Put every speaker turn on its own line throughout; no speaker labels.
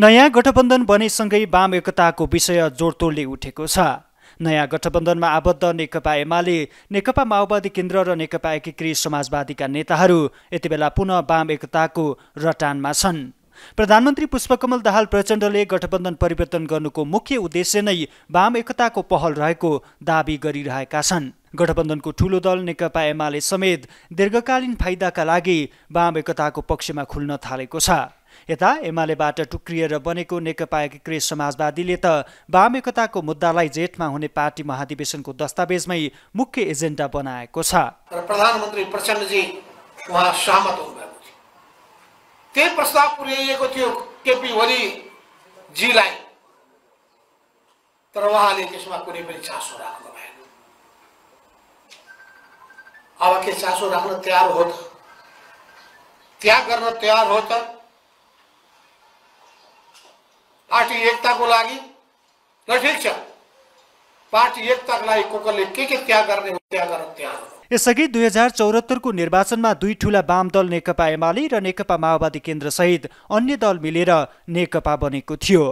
नयाँ गठबन्धन बनेसँगै वाम एकताको विषय जोडतोडले उठेको छ नयाँ गठबन्धनमा आबद्ध नेकपा एमाले नेकपा माओवादी केन्द्र र नेकपा एकीकृत समाजवादीका नेताहरू यति बेला पुनः वाम एकताको रटानमा छन् प्रधानमन्त्री पुष्पकमल दाहाल प्रचण्डले गठबन्धन परिवर्तन गर्नुको मुख्य उद्देश्य नै वाम एकताको पहल रहेको दावी गरिरहेका छन् गठबन्धनको ठूलो दल नेकपा एमाले समेत दीर्घकालीन फाइदाका लागि वाम एकताको पक्षमा खुल्न थालेको छ यता एमालेबाट टुक्रिएर बनेको नेकपा एकीकृत समाजवादीले त वाम एकताको मुद्दालाई जेठमा हुने पार्टी महाधिवेशनको दस्तावेजमै मुख्य एजेन्डा बनाएको छ
प्रधानमन्त्री प्रचण्डजी उहाँ सहमत हुनुभएको थियो त्यही प्रस्ताव पुर्याइएको थियो केपी ओलीजीलाई तर उहाँले त्यसमा कुनै पनि चासो राख्नु भएन अब के चासो राख्न तयार हो त त्याग गर्न तयार हो त पार्टी एकताको लागि र ठिक छ पार्टी एकताको लागि को के के त्याग गर्ने हो त्याग गर त्याग
यसअघि दुई हजार चौहत्तरको निर्वाचनमा दुई ठुला वाम दल नेकपा एमाले र नेकपा माओवादी केन्द्रसहित अन्य दल मिलेर नेकपा बनेको थियो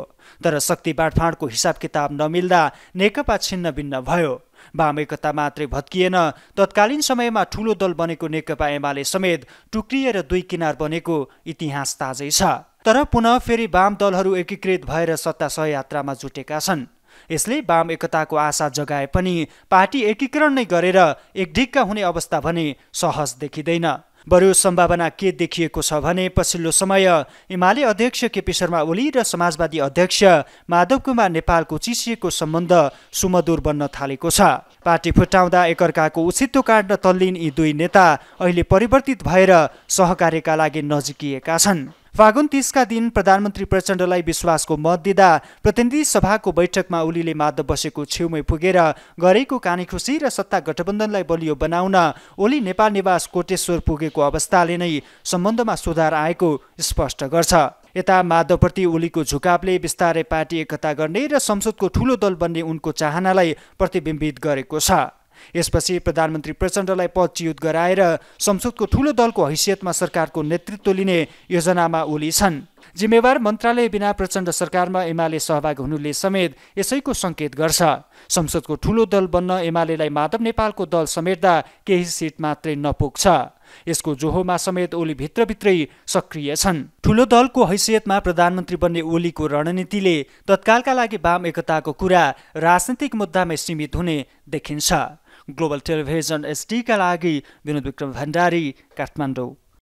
तर शक्ति बाँडफाँडको हिसाब किताब नमिल्दा नेकपा छिन्नभिन्न भयो वाम एकता मात्रै भत्किएन तत्कालीन समयमा ठुलो दल बनेको नेकपा एमाले समेत टुक्रिएर दुई किनार बनेको इतिहास ताजै छ तर पुनः फेरि वाम दलहरू एकीकृत भएर सत्ता सहयात्रामा जुटेका छन् यसले वाम एकताको आशा जगाए पनि पार्टी एकीकरण नै गरेर एकढिक्का हुने अवस्था भने सहज देखिँदैन बरु सम्भावना के देखिएको छ भने पछिल्लो समय एमाले अध्यक्ष केपी शर्मा ओली र समाजवादी अध्यक्ष माधव कुमार नेपालको चिसिएको सम्बन्ध सुमधुर बन्न थालेको छ पार्टी फुटाउँदा एकअर्काको उचित काट्न तल्लिन यी दुई नेता अहिले परिवर्तित भएर सहकार्यका लागि नजिकिएका छन् फागुन तिसका दिन प्रधानमन्त्री प्रचण्डलाई विश्वासको मत दिँदा प्रतिनिधि सभाको बैठकमा ओलीले माधव बसेको छेउमै पुगेर गरेको कानेखुसी र सत्ता गठबन्धनलाई बलियो बनाउन ओली नेपाल निवास कोटेश्वर पुगेको अवस्थाले नै सम्बन्धमा सुधार आएको स्पष्ट गर्छ यता माधवप्रति ओलीको झुकावले बिस्तारै पार्टी एकता गर्ने र संसदको ठूलो दल बन्ने उनको चाहनालाई प्रतिबिम्बित गरेको छ यसपछि प्रधानमन्त्री प्रचण्डलाई पदच्युत गराएर संसदको ठूलो दलको हैसियतमा सरकारको नेतृत्व लिने योजनामा ओली छन् जिम्मेवार मन्त्रालय बिना प्रचण्ड सरकारमा एमाले सहभाग हुनुले समेत यसैको सङ्केत गर्छ संसदको ठूलो दल बन्न एमालेलाई माधव नेपालको दल समेट्दा केही सिट मात्रै नपुग्छ यसको जोहोमा समेत ओली भित्रभित्रै सक्रिय छन् ठूलो दलको हैसियतमा प्रधानमन्त्री बन्ने ओलीको रणनीतिले तत्कालका लागि वाम एकताको कुरा राजनैतिक मुद्दामै सीमित हुने देखिन्छ ग्लोबल टेलिभिजन एसडीका लागि विनोद विक्रम भण्डारी काठमाडौँ